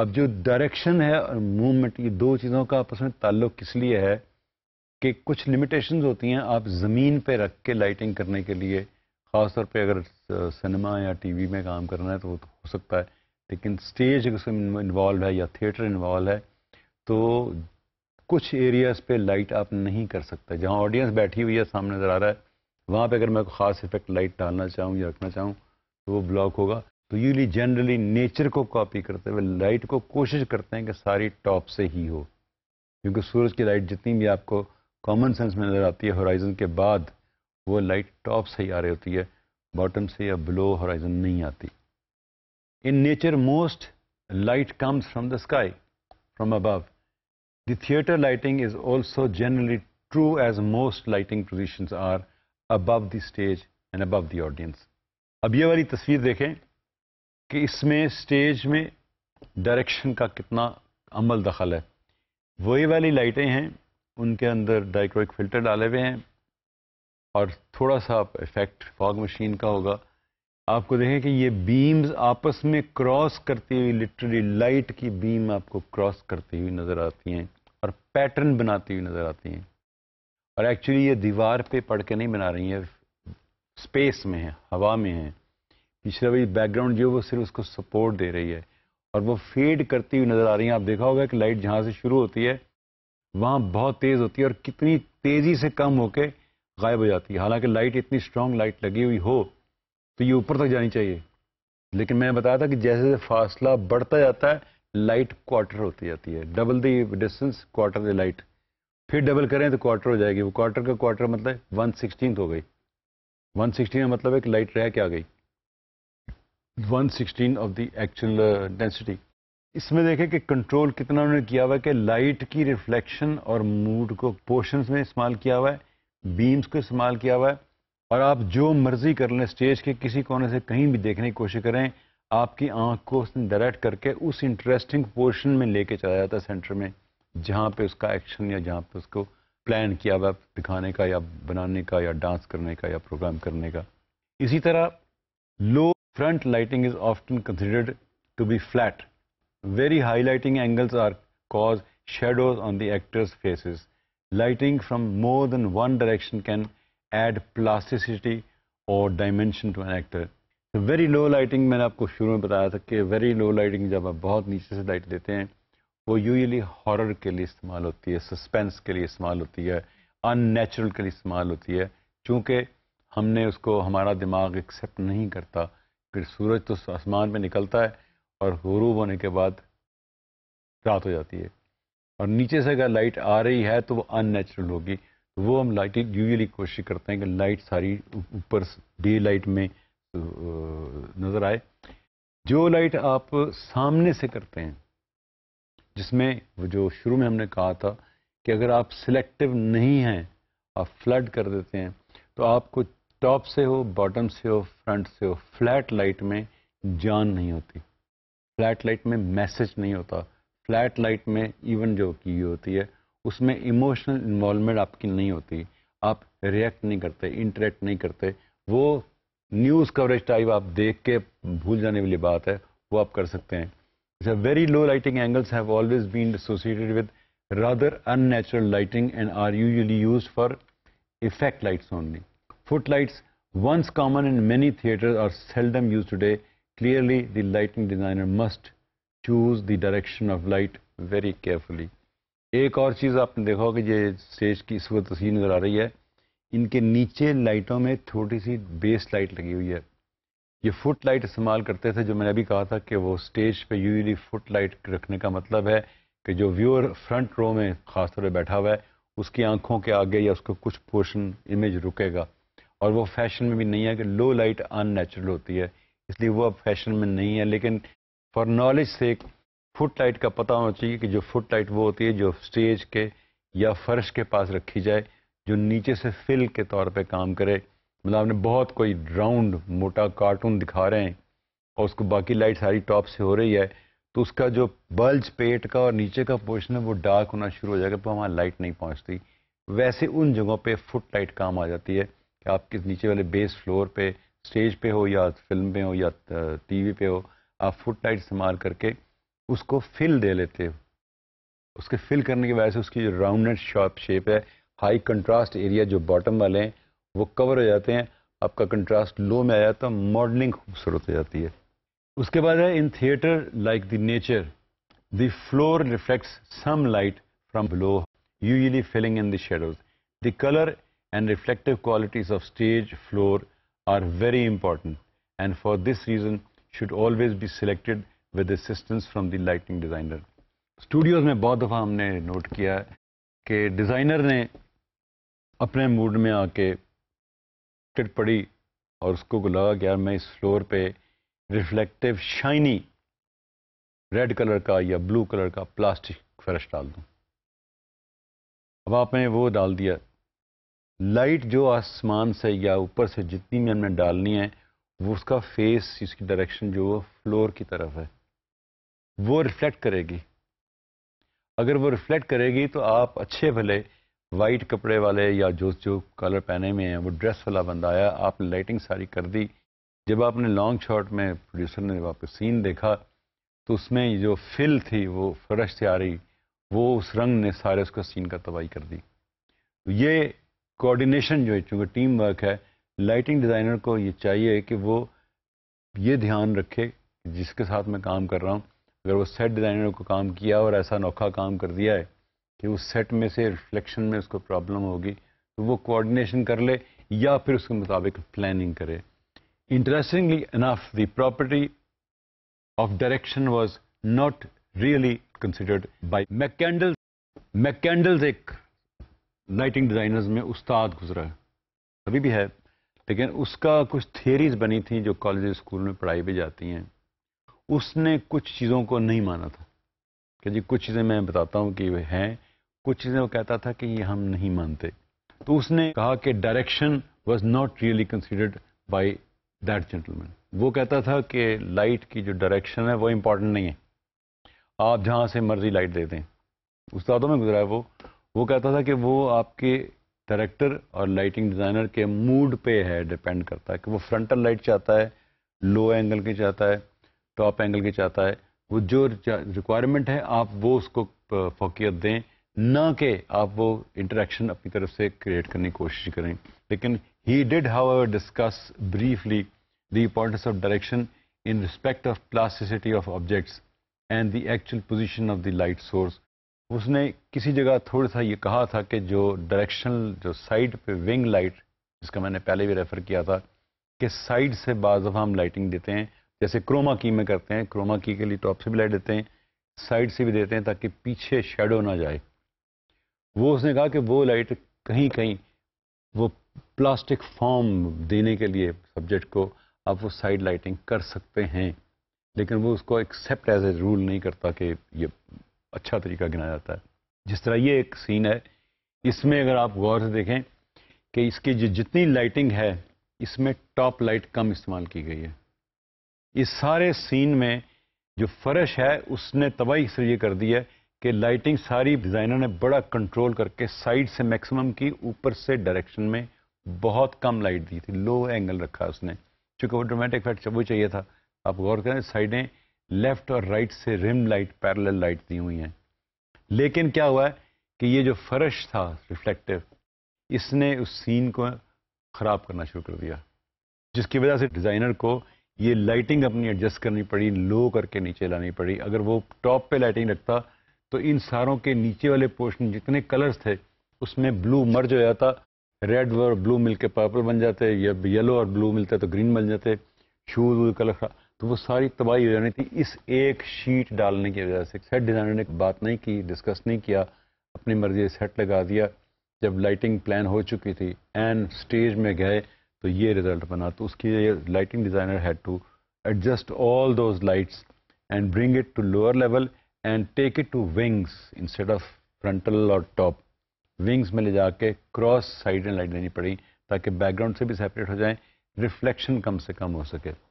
अब जो डायरेक्शन है और मूवमेंट ये दो चीज़ों का आपस में ताल्लुक इसलिए है कि कुछ लिमिटेशंस होती हैं आप ज़मीन पे रख के लाइटिंग करने के लिए ख़ासतौर पे अगर सिनेमा या टीवी में काम करना है तो वो तो हो सकता है लेकिन स्टेज अगर उसमें इन्वॉल्व है या थिएटर इन्वॉल्व है तो कुछ एरियाज़ पे लाइट आप नहीं कर सकते जहाँ ऑडियंस बैठी हुई है सामने नज़र आ रहा है वहाँ पर अगर मैं ख़ास इफेक्ट लाइट डालना चाहूँ या रखना चाहूँ तो वो ब्लॉक होगा तो यूली जनरली नेचर को कॉपी करते हुए लाइट को कोशिश करते हैं कि सारी टॉप से ही हो क्योंकि सूरज की लाइट जितनी भी आपको कॉमन सेंस में नज़र आती है हॉराइजन के बाद वो लाइट टॉप से ही आ रही होती है बॉटम से या ब्लो हॉराइजन नहीं आती in nature most light comes from the sky from above the theatre lighting is also generally true as most lighting position are above the stage and above the audience अब ये वाली तस्वीर देखें कि इसमें stage में डायरेक्शन का कितना अमल दखल है वही वाली लाइटें हैं उनके अंदर डाइक्रोइक फिल्टर डाले हुए हैं और थोड़ा सा इफेक्ट फॉग मशीन का होगा आपको देखें कि ये बीम्स आपस में क्रॉस करती हुई लिटरली लाइट की बीम आपको क्रॉस करती हुई नज़र आती हैं और पैटर्न बनाती हुई नज़र आती हैं और एक्चुअली ये दीवार पे पड़ के नहीं बना रही है स्पेस में है हवा में है पिछले वही बैकग्राउंड जो है वो सिर्फ उसको सपोर्ट दे रही है और वो फेड करती हुई नज़र आ रही है आप देखा होगा कि लाइट जहाँ से शुरू होती है वहाँ बहुत तेज़ होती है और कितनी तेज़ी से कम होके गायब हो जाती है हालांकि लाइट इतनी स्ट्रांग लाइट लगी हुई हो तो ये ऊपर तक जानी चाहिए लेकिन मैंने बताया था कि जैसे जैसे फासला बढ़ता जाता है लाइट क्वार्टर होती जाती है double the distance quarter the light फिर डबल करें तो क्वार्टर हो जाएगी वो क्वार्टर का क्वार्टर मतलब वन सिक्सटीन हो गई वन सिक्सटीन का मतलब एक लाइट रह के आ गई one sixteen of the actual density इसमें देखें कि कंट्रोल कितना उन्होंने किया हुआ है कि लाइट की रिफ्लेक्शन और मूड को पोर्शन में इस्तेमाल किया हुआ है बीम्स को इस्तेमाल किया हुआ है और आप जो मर्जी कर लें स्टेज के किसी कोने से कहीं भी देखने की कोशिश करें आपकी आंख को उसने डायरेक्ट करके उस इंटरेस्टिंग पोर्शन में लेके चला जाता है सेंटर में जहाँ पे उसका एक्शन या जहाँ पे उसको प्लान किया हुआ दिखाने का या बनाने का या डांस करने का या प्रोग्राम करने का इसी तरह low front lighting is often considered to be flat. Very high lighting angles are cause shadows on the actors' faces. Lighting from more than one direction can add plasticity or dimension to an actor. Very very low lighting, I have told you था कि very low lighting जब आप बहुत नीचे से light देते हैं वो यूजली हॉरर के लिए इस्तेमाल होती है सस्पेंस के लिए इस्तेमाल होती है अननेचुरल के लिए इस्तेमाल होती है क्योंकि हमने उसको हमारा दिमाग एक्सेप्ट नहीं करता फिर सूरज तो आसमान में निकलता है और गरूब होने के बाद रात हो जाती है और नीचे से अगर लाइट आ रही है तो वो अननेचुरल होगी तो वो हम लाइट यूजली कोशिश करते हैं कि लाइट सारी ऊपर डे लाइट में नज़र आए जो लाइट आप सामने से करते हैं जिसमें जो शुरू में हमने कहा था कि अगर आप सिलेक्टिव नहीं हैं आप फ्लड कर देते हैं तो आपको टॉप से हो बॉटम से हो फ्रंट से हो फ्लैट लाइट में जान नहीं होती फ्लैट लाइट में मैसेज नहीं होता फ्लैट लाइट में इवन जो की होती है उसमें इमोशनल इन्वॉल्वमेंट आपकी नहीं होती आप रिएक्ट नहीं करते इंटरेक्ट नहीं करते वो न्यूज़ कवरेज टाइप आप देख के भूल जाने वाली बात है वो आप कर सकते हैं very low lighting angles have always been associated with rather unnatural lighting and are usually use for effect lights only. Footlights, once common in many theaters, are seldom used today. Clearly, the lighting designer must choose the direction of light very carefully. एक और चीज़ आपने देखा होगा ये stage की इस वक्त तस्वीर नज़र आ रही है इनके नीचे लाइटों में थोड़ी सी बेस लाइट लगी हुई है ये फुट लाइट इस्तेमाल करते थे जो मैंने अभी कहा था कि वो स्टेज पे यूजली फुट लाइट रखने का मतलब है कि जो व्यूअर फ्रंट रो में खासतौर पर बैठा हुआ है उसकी आंखों के आगे या उसको कुछ पोर्शन इमेज रुकेगा और वो फैशन में भी नहीं है कि लो लाइट अननेचुरल होती है इसलिए वो अब फैशन में नहीं है लेकिन फॉर नॉलेज से फुट लाइट का पता होना चाहिए कि जो फुट लाइट वो होती है जो स्टेज के या फर्श के पास रखी जाए जो नीचे से फिल के तौर पे काम करे मतलब आपने बहुत कोई राउंड मोटा कार्टून दिखा रहे हैं और उसको बाकी लाइट सारी टॉप से हो रही है तो उसका जो बल्ज पेट का और नीचे का पोर्शन है वो डार्क होना शुरू हो जाएगा तो वहाँ लाइट नहीं पहुँचती वैसे उन जगहों पर फुट लाइट काम आ जाती है कि आपके नीचे वाले बेस फ्लोर पे स्टेज पे हो या फिल्म में हो या टीवी पे हो आप फुट लाइट इस्तेमाल करके उसको फिल दे लेते हो उसके फिल करने की वजह से उसकी जो राउंडेड शॉप शेप है हाई कंट्रास्ट एरिया जो बॉटम वाले हैं वो कवर हो जाते हैं आपका कंट्रास्ट लो में आ जाता है मॉडलिंग खूबसूरत हो जाती है उसके बाद है in theatre like the nature the floor reflects some light from below usually filling in the shadows the colour and reflective qualities of stage floor are very important and for this reason should always be selected with assistance from the lighting designer. Studios में बहुत दफ़ा हमने note किया कि designer ने अपने mood में आके टिट पड़ी और उसको laga ki yaar main is floor pe reflective shiny shiny red colour का या ब्लू कलर का प्लास्टिक फ्रश डाल दूँ अब आपने वो डाल दिया लाइट जो आसमान से या ऊपर से जितनी भी हमने डालनी है वो उसका फेस इसकी डायरेक्शन जो वो फ्लोर की तरफ है वो रिफ्लेक्ट करेगी अगर वो रिफ्लेक्ट करेगी तो आप अच्छे भले वाइट कपड़े वाले या जो जो कलर पहने में है वो ड्रेस वाला बंदा आया आपने लाइटिंग सारी कर दी जब आपने लॉन्ग शॉट में प्रोड्यूसर ने जब आपका सीन देखा तो उसमें जो फिल थी वो फ्रश से आ रही वो उस रंग ने सारे उसका सीन का तबाही कर दी तो ये कोऑर्डिनेशन जो है चूँकि टीम वर्क है लाइटिंग डिज़ाइनर को ये चाहिए कि वो ये ध्यान रखे जिसके साथ मैं काम कर रहा हूँ अगर वो सेट डिज़ाइनर को काम किया और ऐसा अनोखा काम कर दिया है कि उस सेट में से रिफ्लेक्शन में उसको प्रॉब्लम होगी तो वो कोऑर्डिनेशन कर ले या फिर उसके मुताबिक प्लानिंग करे interestingly enough the property of direction was not really considered by McCandless McCandless एक लाइटिंग डिज़ाइनर्स में उस्ताद गुजरा है अभी भी है लेकिन उसका कुछ थियरीज बनी थी जो कॉलेज स्कूल में पढ़ाई भी जाती हैं उसने कुछ चीज़ों को नहीं माना था कि जी कुछ चीज़ें मैं बताता हूँ कि वह हैं कुछ चीज़ें वो कहता था कि ये हम नहीं मानते तो उसने कहा कि direction was not really considered by that gentleman वो कहता था कि लाइट की जो डायरेक्शन है वो इम्पॉर्टेंट नहीं है आप जहाँ से मर्जी लाइट दे दें उस्तादों में गुजरा है वो वो कहता था कि वो आपके डायरेक्टर और लाइटिंग डिज़ाइनर के मूड पे है डिपेंड करता है कि वो फ्रंटल लाइट चाहता है लो एंगल की चाहता है टॉप एंगल की चाहता है वो जो रिक्वायरमेंट है आप वो उसको फोकियत दें ना कि आप वो इंटरेक्शन अपनी तरफ से क्रिएट करने की कोशिश करें लेकिन he did how discuss briefly the importance of direction in respect of plasticity of objects and the actual position of the light source उसने किसी जगह थोड़ा सा ये कहा था कि जो डायरेक्शनल जो साइड पे विंग लाइट जिसका मैंने पहले भी रेफर किया था कि साइड से बाज़ हम लाइटिंग देते हैं जैसे क्रोमा की में करते हैं क्रोमा की के लिए टॉप से भी लाइट देते हैं साइड से भी देते हैं ताकि पीछे शेडो ना जाए वो उसने कहा कि वो लाइट कहीं कहीं वो प्लास्टिक फॉर्म देने के लिए सब्जेक्ट को आप वो साइड लाइटिंग कर सकते हैं लेकिन वो उसको एक्सेप्ट एज ए रूल नहीं करता कि ये अच्छा तरीका गिना जाता है जिस तरह ये एक सीन है इसमें अगर आप गौर से देखें कि इसकी जो जितनी लाइटिंग है इसमें टॉप लाइट कम इस्तेमाल की गई है इस सारे सीन में जो फर्श है उसने तबाही इसलिए ये कर दी है कि लाइटिंग सारी डिज़ाइनर ने बड़ा कंट्रोल करके साइड से मैक्सिमम की ऊपर से डायरेक्शन में बहुत कम लाइट दी थी लो एंगल रखा उसने चूंकि वो ड्रोमेटिक इफेक्ट वो चाहिए था आप गौर करें साइडें लेफ्ट और राइट से रिम लाइट पैरेलल लाइट दी हुई हैं लेकिन क्या हुआ है कि ये जो फर्श था रिफ्लेक्टिव इसने उस सीन को ख़राब करना शुरू कर दिया जिसकी वजह से डिज़ाइनर को ये लाइटिंग अपनी एडजस्ट करनी पड़ी लो करके नीचे लानी पड़ी अगर वो टॉप पे लाइटिंग रखता तो इन सारों के नीचे वाले पोर्शन जितने कलर्स थे उसमें ब्लू मर्ज हो जाता रेड और ब्लू मिलके पर्पल बन जाते या येलो और ब्लू मिलता तो ग्रीन बन जाते शूज कलर कलर तो वो सारी तबाही हो जानी थी इस एक शीट डालने की वजह से सेट डिज़ाइनर ने बात नहीं की डिस्कस नहीं किया अपनी मर्जी सेट लगा दिया जब लाइटिंग प्लान हो चुकी थी एंड स्टेज में गए तो ये रिजल्ट बना तो उसकी lighting designer had to adjust all those lights and bring it to lower level and take it to wings instead of frontal और टॉप विंग्स में ले जाके क्रॉस साइड में लाइट देनी पड़ी ताकि बैकग्राउंड से भी सेपरेट हो जाए रिफ्लेक्शन कम से कम हो सके